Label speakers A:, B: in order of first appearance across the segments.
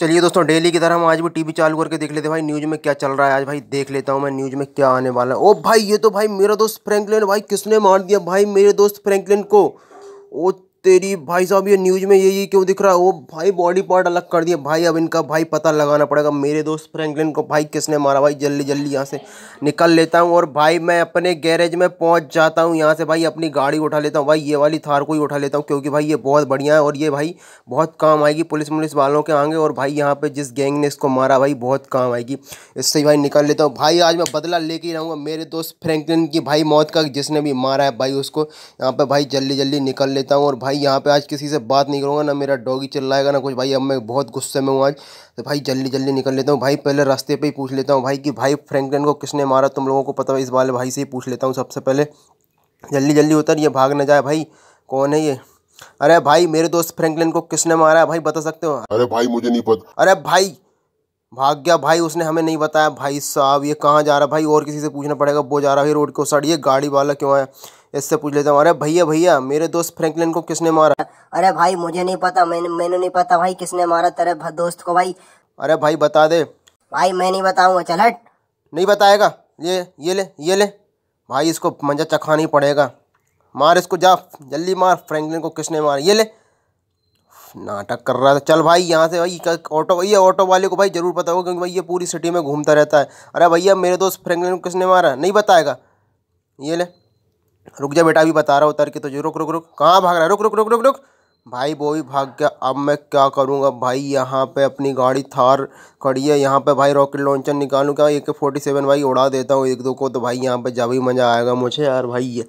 A: चलिए दोस्तों डेली की तरह हम आज भी टीवी चालू करके देख लेते हैं भाई न्यूज़ में क्या चल रहा है आज भाई देख लेता हूँ मैं न्यूज़ में क्या आने वाला है ओ भाई ये तो भाई मेरा दोस्त फ्रैंकलिन भाई किसने मार दिया भाई मेरे दोस्त फ्रैंकलिन को ओ तेरी भाई साहब ये न्यूज में यही क्यों दिख रहा है वो भाई बॉडी पार्ट अलग कर दिया भाई अब इनका भाई पता लगाना पड़ेगा मेरे दोस्त फ्रैंकलिन को भाई किसने मारा भाई जल्दी जल्दी यहाँ से निकल लेता हूँ और भाई मैं अपने गैरेज में पहुँच जाता हूँ यहाँ से भाई अपनी गाड़ी उठा लेता हूँ भाई ये वाली थार को ही उठा लेता हूँ क्योंकि भाई ये बहुत बढ़िया है और ये भाई बहुत काम आएगी पुलिस वुलिस वालों के आगे और भाई यहाँ पर जिस गैंग ने इसको मारा भाई बहुत काम आएगी इससे भाई निकल लेता हूँ भाई आज मैं बदला लेके ही रहूँगा मेरे दोस्त फ्रेंकलिन की भाई मौत का जिसने भी मारा है भाई उसको यहाँ पर भाई जल्दी जल्दी निकल लेता हूँ और भाई भाई यहाँ पे आज किसी से बात नहीं करूँगा ना मेरा डॉगी चिल्लाएगा ना कुछ भाई अब मैं बहुत गुस्से में हूँ आज तो भाई जल्दी जल्दी निकल लेता हूँ भाई पहले रास्ते पे ही पूछ लेता हूँ भाई कि भाई फ्रेंकलिन को किसने मारा तुम लोगों को पता है इस वाले भाई से ही पूछ लेता हूँ सबसे पहले जल्दी जल्दी उतर ये भाग ना जाए भाई कौन है ये अरे भाई मेरे दोस्त फ्रेंकलिन को किसने मारा है भाई बता सकते हो अरे भाई मुझे नहीं पता अरे भाई भाग गया भाई उसने हमें नहीं बताया भाई साहब ये कहाँ जा रहा है भाई और किसी से पूछना पड़ेगा वो जा रहा है रोड के उस साइड ये गाड़ी वाला क्यों आया इससे पूछ लेता हूँ अरे भैया भैया मेरे दोस्त फ्रैंकलिन को किसने मारा अरे भाई मुझे नहीं पता मैंने मैंने नहीं पता भाई किसने मारा तेरे दोस्त को भाई अरे भाई बता दे भाई मैं नहीं बताऊंगा चल हट नहीं बताएगा ये ये ले ये ले भाई इसको मंजा चखाना ही पड़ेगा मार इसको जा जल्दी मार फ्रैंकलिन को किसने मारा ये ले नाटक कर रहा था चल भाई यहाँ से भाई ऑटो ये ऑटो वाले को भाई जरूर पता होगा क्योंकि भाई ये पूरी सिटी में घूमता रहता है अरे भैया मेरे दोस्त फ्रैंकलिन को किसने मारा नहीं बताएगा ये ले रुक जा बेटा अभी बता रहा उतर के तुझे तो रुक रुक रुक कहाँ भाग रहा है रुक रुक रुक रुक रुक भाई वो भी भाग गया अब मैं क्या करूँगा भाई यहाँ पे अपनी गाड़ी थार खड़ी है यहाँ पे भाई रॉकेट लॉन्चर निकालूँ क्या एक फोर्टी सेवन भाई उड़ा देता हूँ एक दो को तो भाई यहाँ पे जब भी मज़ा आएगा मुझे यार भाई ये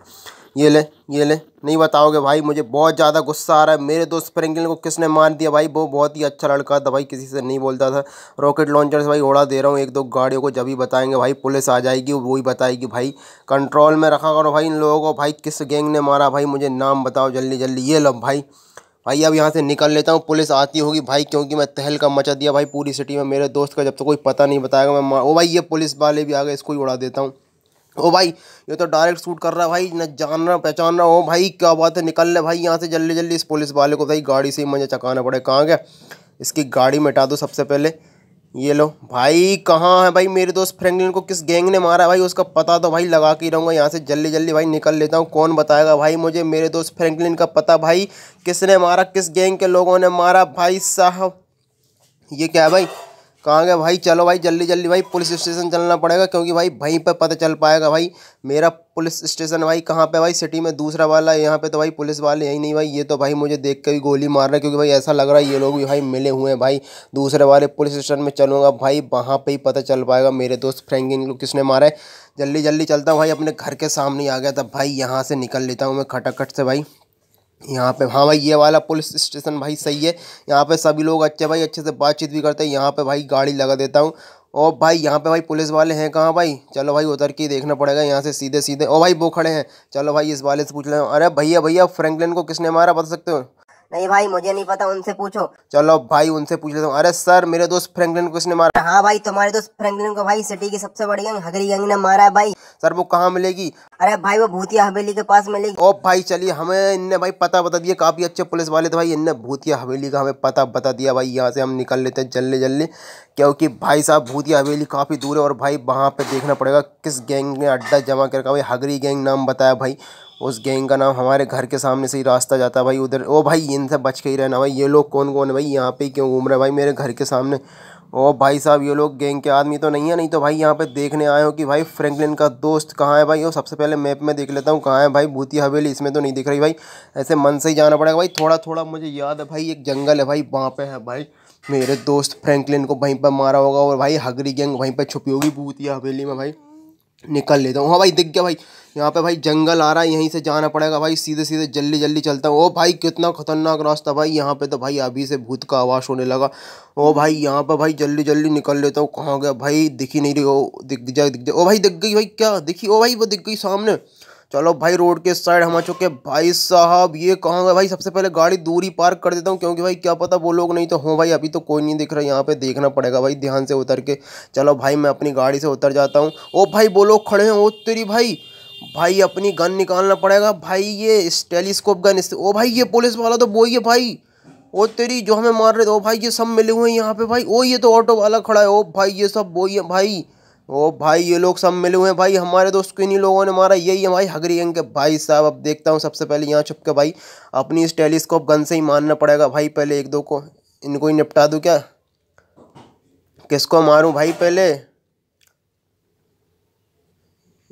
A: ये ले ये ले नहीं बताओगे भाई मुझे बहुत ज़्यादा गुस्सा आ रहा है मेरे दोस्त प्रिंगल को किसने मार दिया भाई वो बहुत ही अच्छा लड़का था भाई किसी से नहीं बोलता था रॉकेट लॉन्चर से भाई उड़ा दे रहा हूँ एक दो गाड़ियों को जब भी बताएंगे भाई पुलिस आ जाएगी वो ही बताएगी भाई कंट्रोल में रखा करो भाई इन लोगों को भाई किस गैंग ने मारा भाई मुझे नाम बताओ जल्दी जल्दी ये लो भाई भाई अब यहाँ से निकल लेता हूँ पुलिस आती होगी भाई क्योंकि मैं तहल का मचा दिया भाई पूरी सिटी में मेरे दोस्त का जब तक तो कोई पता नहीं बताएगा मैं ओ भाई ये पुलिस वाले भी आ गए इसको ही उड़ा देता हूँ ओ भाई ये तो डायरेक्ट शूट कर रहा है भाई ना जान रहा पहचान रहा हूँ भाई क्या बात है निकल ले भाई यहाँ से जल्दी जल्दी इस पुलिस वाले को भाई गाड़ी से ही मुझे चकाना पड़े कहाँ गया इसकी गाड़ी मिटा दो सबसे पहले ये लो भाई कहाँ है भाई मेरे दोस्त फ्रेंकलिन को किस गैंग ने मारा भाई उसका पता तो भाई लगा के ही रहूँगा यहाँ से जल्दी जल्दी भाई निकल लेता हूँ कौन बताएगा भाई मुझे मेरे दोस्त फ्रेंकलिन का पता भाई किसने मारा किस गैंग के लोगों ने मारा भाई साहब ये क्या है भाई कहाँ गया भाई चलो भाई जल्दी जल्दी भाई पुलिस स्टेशन चलना पड़ेगा क्योंकि भाई वहीं पर पता चल पाएगा भाई मेरा पुलिस स्टेशन भाई कहाँ पे भाई सिटी में दूसरा वाला है यहाँ पे तो भाई पुलिस वाले यही नहीं भाई ये तो भाई मुझे देख के भी गोली मार रहा है क्योंकि भाई ऐसा लग रहा है ये लोग भी भाई मिले हुए हैं भाई दूसरे वाले पुलिस स्टेशन में चलूँगा भाई वहाँ पर ही पता चल पाएगा मेरे दोस्त लोग किसने मारा है जल्दी जल्दी चलता हूँ भाई अपने घर के सामने आ गया था भाई यहाँ से निकल लेता हूँ मैं खटाखट से भाई यहाँ पे हाँ भाई ये वाला पुलिस स्टेशन भाई सही है यहाँ पे सभी लोग अच्छे भाई अच्छे से बातचीत भी करते हैं यहाँ पे भाई गाड़ी लगा देता हूँ और भाई यहाँ पे भाई पुलिस वाले हैं कहाँ भाई चलो भाई उतर के देखना पड़ेगा यहाँ से सीधे सीधे ओ भाई वो खड़े हैं चलो भाई इस वाले से पूछ लें अरे भैया भैया फ्रेंकलिन को किसने मारा बता सकते हो नहीं भाई मुझे नहीं पता उनसे पूछो चलो भाई उनसे पूछ लेता हूँ अरे सर मेरे दोस्त फ्रैंकलिन को इसने मारा हाँ भाई तुम्हारे दोस्त फ्रैंकलिन को भाई सिटी की सबसे बड़ी गंग हगरी गंग ने मारा है भाई सर वो कहाँ मिलेगी अरे भाई वो भूतिया हवेली के पास मिलेगी ओ भाई चलिए हमें इनने भाई पता बता दिया काफी अच्छे पुलिस वाले थे भाई इनने भूतिया हवेली का हमें पता बता दिया भाई यहाँ से हम निकल लेते हैं जल्दी जल्दी क्योंकि भाई साहब भूतिया हवेली काफी दूर है और भाई वहाँ पे देखना पड़ेगा किस गैंग ने अड्डा जमा कर भाई हगरी गैंग नाम बताया भाई उस गैंग का नाम हमारे घर के सामने से ही रास्ता जाता है भाई उधर ओ भाई इनसे बच के ही रहना भाई ये लोग कौन कौन है भाई यहाँ पे क्यों घूम रहे भाई मेरे घर के सामने ओ भाई साहब ये लोग गैंग के आदमी तो नहीं है नहीं तो भाई यहाँ पे देखने आए हो कि भाई फ्रैंकलिन का दोस्त कहाँ है भाई वो सबसे पहले मैप में देख लेता हूँ कहाँ है भाई भूती हवेली इसमें तो नहीं दिख रही भाई ऐसे मन से ही जाना पड़ेगा भाई थोड़ा थोड़ा मुझे याद है भाई एक जंगल है भाई वहाँ पे है भाई मेरे दोस्त फ्रेंकलिन को वहीं पर मारा होगा और भाई हगरी गैंग वहीं पर छुपी होगी भूतिया हवेली में भाई निकल लेता हूँ हाँ भाई दिख गया भाई यहाँ पे भाई जंगल आ रहा है यहीं से जाना पड़ेगा भाई सीधे सीधे जल्दी जल्दी चलता हूँ ओ भाई कितना खतरनाक रास्ता भाई यहाँ पे तो भाई अभी से भूत का आवाज़ होने लगा ओ भाई यहाँ पे भाई जल्दी जल्दी निकल लेता हूँ कहाँ गया भाई दिखी नहीं रही ओ दिख जा दिख जा ओ भाई दिख गई भाई क्या दिखी ओ भाई वो दिख गई सामने चलो भाई रोड के साइड हम आ चुके भाई साहब ये कहाँ गए भाई सबसे पहले गाड़ी दूरी पार्क कर देता हूँ क्योंकि भाई क्या पता वो लोग नहीं तो हों भाई अभी तो कोई नहीं दिख रहा यहाँ पे देखना पड़ेगा भाई ध्यान से उतर के चलो भाई मैं अपनी गाड़ी से उतर जाता हूँ ओ भाई वो लोग खड़े हैं ओ तेरी भाई भाई अपनी गन निकालना पड़ेगा भाई ये टेलीस्कोप गन ओ भाई ये पुलिस वाला तो वही है भाई ओ तेरी जो हमें मार रहे थे ओ भाई ये सब मिले हुए हैं यहाँ पे भाई ओ ये तो ऑटो वाला खड़ा है ओ भाई ये सब वही है भाई ओ भाई ये लोग सब मिले हुए हैं भाई हमारे दोस्त को इन्हीं लोगों ने मारा यही है भाई हगरी गंग के भाई साहब अब देखता हूँ सबसे पहले यहाँ छुप के भाई अपनी इस टेलीस्कोप गन से ही मारना पड़ेगा भाई पहले एक दो को इनको ही निपटा दूँ क्या किसको मारूँ भाई पहले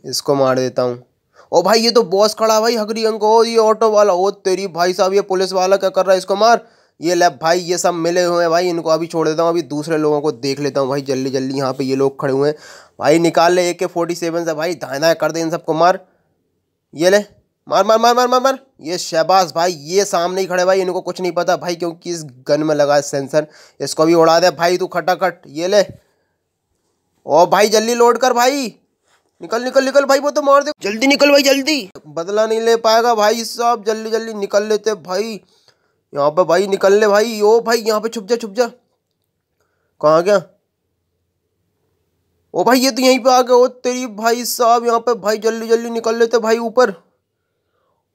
A: इसको मार देता हूँ ओ भाई ये तो बॉस खड़ा भाई हगरी अंग को ये ऑटो वाला ओ तेरी भाई साहब ये पुलिस वाला क्या कर रहा है इसको मार ये ले भाई ये सब मिले हुए हैं भाई इनको अभी छोड़ देता हूँ अभी दूसरे लोगों को देख लेता हूँ भाई जल्दी जल्दी यहाँ पे ये लोग खड़े हुए हैं भाई निकाल ले ए के फोर्टी सेवन से भाई दाएँ दाएँ कर दे इन सबको मार ये ले मार मार मार मार मार मार ये शहबाज भाई ये सामने ही खड़े भाई इनको कुछ नहीं पता भाई क्योंकि इस गन में लगा है सेंसर इसको भी उड़ा दे भाई तू खटाखट ये ले ओ भाई जल्दी लोड कर भाई निकल निकल निकल भाई वो तो मार दे जल्दी निकल भाई जल्दी बदला नहीं ले पाएगा भाई साहब जल्दी जल्दी निकल लेते भाई यहाँ पे भाई निकल ले भाई ओ भाई यहाँ पे छुप जा छुप जा कहाँ गया ओ भाई ये तो यहीं पे आ गया ओ तेरी भाई साहब यहाँ पे भाई जल्दी जल्दी निकल लेते भाई ऊपर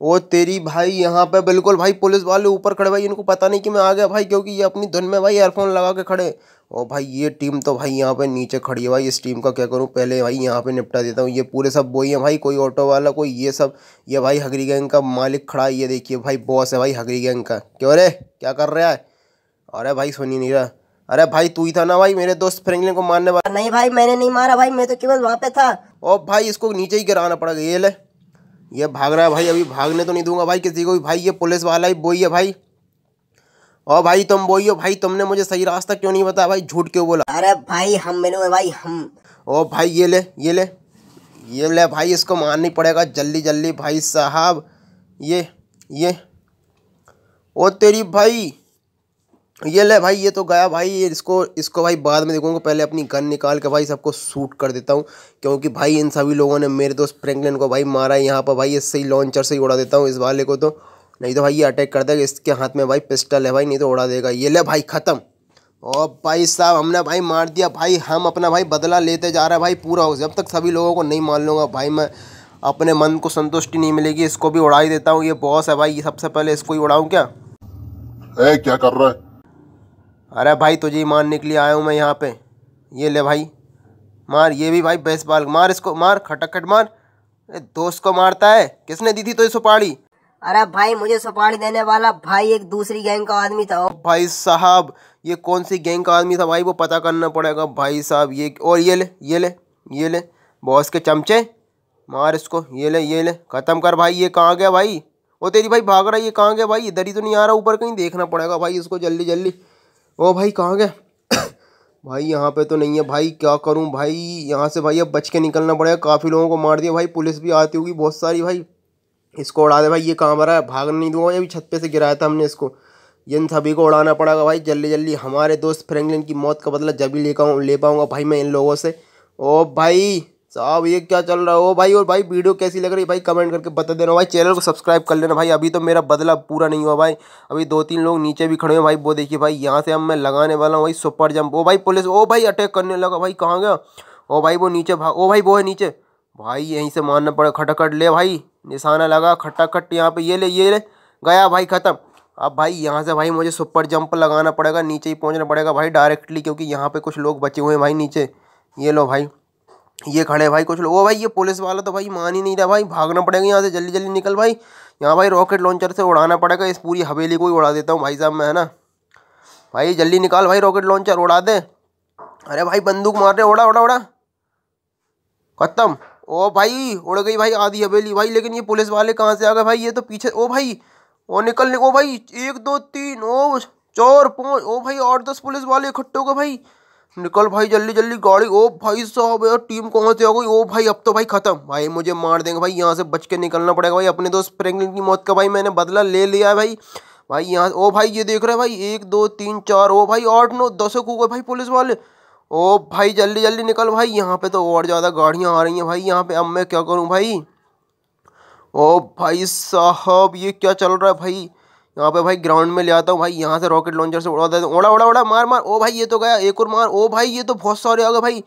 A: वो तेरी भाई यहाँ पे बिल्कुल भाई पुलिस वाले ऊपर खड़े भाई इनको पता नहीं कि मैं आ गया भाई क्योंकि ये अपनी धुन में भाई एयरफोन लगा के खड़े ओ भाई ये टीम तो भाई यहाँ पे नीचे खड़ी है भाई इस टीम का क्या करूँ पहले भाई यहाँ पे निपटा देता हूँ ये पूरे सब बोई हैं भाई कोई ऑटो वाला कोई ये सब ये भाई हगरी गैंग का मालिक खड़ा ये देखिए भाई बॉस है भाई हगरी गैंग का क्यों अरे क्या कर रहा है अरे भाई सुनी नहीं रहा अरे भाई तू ही था ना भाई मेरे दोस्त फ्रेंकलिन को मारने वाला नहीं भाई मैंने नहीं मारा भाई मैं तो केवल वहाँ पे था ओ भाई इसको नीचे ही गिराना पड़ेगा ये ले ये भाग रहा है भाई अभी भागने तो नहीं दूंगा भाई किसी को भी भाई ये पुलिस वाला ही बोई है भाई ओ भाई तुम बोई हो भाई तुमने मुझे सही रास्ता क्यों नहीं बताया भाई झूठ क्यों बोला अरे भाई हम मिलो भाई हम ओ भाई ये ले ये ले ये ले भाई इसको मारनी पड़ेगा जल्दी जल्दी भाई साहब ये ये ओ तेरी भाई ये ले भाई ये तो गया भाई ये इसको इसको भाई बाद में देखूंगा पहले अपनी गन निकाल के भाई सबको शूट कर देता हूँ क्योंकि भाई इन सभी लोगों ने मेरे दोस्त फ्रैंकलिन को भाई मारा है यहाँ पर भाई इससे ही लॉन्चर से ही उड़ा देता हूँ इस वाले को तो नहीं तो भाई ये अटैक कर देगा इसके हाथ में भाई पिस्टल है भाई नहीं तो उड़ा देगा ये ले भाई ख़त्म और भाई साहब हमने भाई मार दिया भाई हम अपना भाई बदला लेते जा रहे हैं भाई पूरा हो जब तक सभी लोगों को नहीं मान लूँगा भाई मैं अपने मन को संतुष्टि नहीं मिलेगी इसको भी उड़ा ही देता हूँ ये बॉस है भाई सबसे पहले इसको ही उड़ाऊँ क्या ए, क्या कर रहा है अरे भाई तुझे मारने के लिए आया हूँ मैं यहाँ पे ये ले भाई मार ये भी भाई बेस बाल मार इसको मार खट मार अरे दोस्त को मारता है किसने दी थी तुझे तो सुपाड़ी अरे भाई मुझे सुपाड़ी देने वाला भाई एक दूसरी गैंग का आदमी था भाई साहब ये कौन सी गैंग का आदमी था भाई वो पता करना पड़ेगा भाई साहब ये और ये ले ये ले ये ले बॉस के चमचे मार इसको ये ले ये ले ख़त्म कर भाई ये कहाँ गया भाई वो तेरी भाई भाग रहा है ये कहाँ गया भाई इधर ही तो नहीं आ रहा ऊपर कहीं देखना पड़ेगा भाई इसको जल्दी जल्दी ओ भाई कहाँ गए भाई यहाँ पे तो नहीं है भाई क्या करूँ भाई यहाँ से भाई अब बच के निकलना पड़ेगा काफ़ी लोगों को मार दिया भाई पुलिस भी आती होगी बहुत सारी भाई इसको उड़ा दे भाई ये कहाँ भरा है भाग नहीं दूंगा अभी छत पे से गिराया था हमने इसको इन सभी को उड़ाना पड़ेगा भाई जल्दी जल्दी हमारे दोस्त फ्रेंगलिन की मौत का बदला जब भी ले ले पाऊँगा भाई मैं इन लोगों से ओ भाई साहब ये क्या चल रहा है ओ भाई और भाई वीडियो कैसी लग रही है भाई कमेंट करके बता देना भाई चैनल को सब्सक्राइब कर लेना भाई अभी तो मेरा बदला पूरा नहीं हुआ भाई अभी दो तीन लोग नीचे भी खड़े हैं भाई वो देखिए भाई यहाँ से हम मैं लगाने वाला हूँ भाई सुपर जंप ओ भाई पुलिस ओ भाई अटैक करने लगा भाई कहाँ गया ओ भाई वो नीचे भा ओ भाई वो है नीचे भाई यहीं से मारना पड़ा खटाखट ले भाई निशाना लगा खटाखट यहाँ पर ये ले ये ले गया भाई ख़त्म अब भाई यहाँ से भाई मुझे सुपर जंप लगाना पड़ेगा नीचे ही पहुँचना पड़ेगा भाई डायरेक्टली क्योंकि यहाँ पर कुछ लोग बचे हुए हैं भाई नीचे ये लो भाई ये खड़े भाई कुछ लोग ओ भाई ये पुलिस वाला तो भाई मान ही नहीं रहा भाई भागना पड़ेगा यहाँ से जल्दी जल्दी निकल भाई यहाँ भाई रॉकेट लॉन्चर से उड़ाना पड़ेगा इस पूरी हवेली को ही उड़ा देता हूँ भाई साहब मैं है ना भाई जल्दी निकाल भाई रॉकेट लॉन्चर उड़ा दे अरे भाई बंदूक मार रहे उड़ा उड़ा उड़ा खत्म ओ भाई उड़ गई भाई आधी हवेली भाई लेकिन ये पुलिस वाले कहाँ से आ गए भाई ये तो पीछे ओ भाई ओ निकल ओ भाई एक दो तीन ओ चार पाँच ओ भाई आठ दस पुलिस वाले इकट्ठे हो गए भाई निकल भाई जल्दी जल्दी गाड़ी ओ भाई साहब यार टीम कौन से हो गई ओ भाई अब तो भाई खत्म भाई मुझे मार देंगे भाई यहाँ से बच के निकलना पड़ेगा भाई अपने दोस्त प्रेगनेंट की मौत का भाई मैंने बदला ले लिया है भाई भाई यहाँ ओ भाई ये देख रहे हैं भाई एक दो तीन चार ओ भाई आठ नौ दस हो गए भाई पुलिस वाले ओ भाई जल्दी जल्दी निकल भाई यहाँ पे तो और ज़्यादा गाड़ियाँ आ रही हैं भाई यहाँ पे अब मैं क्या करूँ भाई ओ भाई साहब ये क्या चल रहा है भाई यहाँ पे भाई ग्राउंड में ले आता हूँ भाई यहाँ से रॉकेट लॉन्चर से उड़ा देता हूँ उड़ा उड़ा उड़ा मार मार ओ भाई ये तो गया एक और मार ओ भाई ये तो बहुत सारे आ गए भाई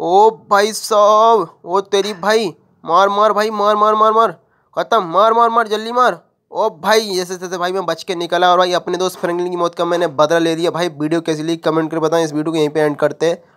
A: ओ भाई साहब ओ तेरी भाई मार मार भाई मार मार मार मार ख़त्म मार मार मार जल्दी मार ओ भाई जैसे जैसे भाई मैं बच के निकला और भाई अपने दोस्त फ्रेंकलिन की मौत का मैंने बदला ले लिया भाई वीडियो कैसे ली कमेंट कर बताएं इस वीडियो को यहीं पर एंड करते हैं